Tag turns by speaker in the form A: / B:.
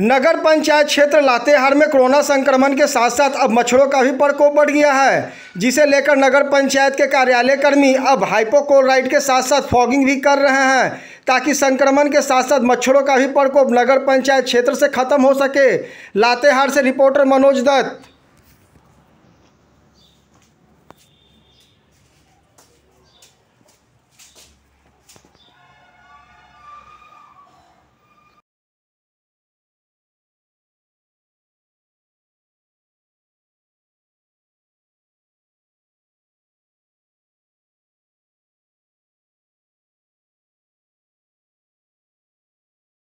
A: नगर पंचायत क्षेत्र लातेहार में कोरोना संक्रमण के साथ साथ अब मच्छरों का भी प्रकोप बढ़ गया है जिसे लेकर नगर पंचायत के कार्यालय कर्मी अब हाइपोक्लोराइड के साथ साथ फॉगिंग भी कर रहे हैं ताकि संक्रमण के साथ साथ मच्छरों का भी प्रकोप नगर पंचायत क्षेत्र से खत्म हो सके लातेहार से रिपोर्टर मनोज दत्त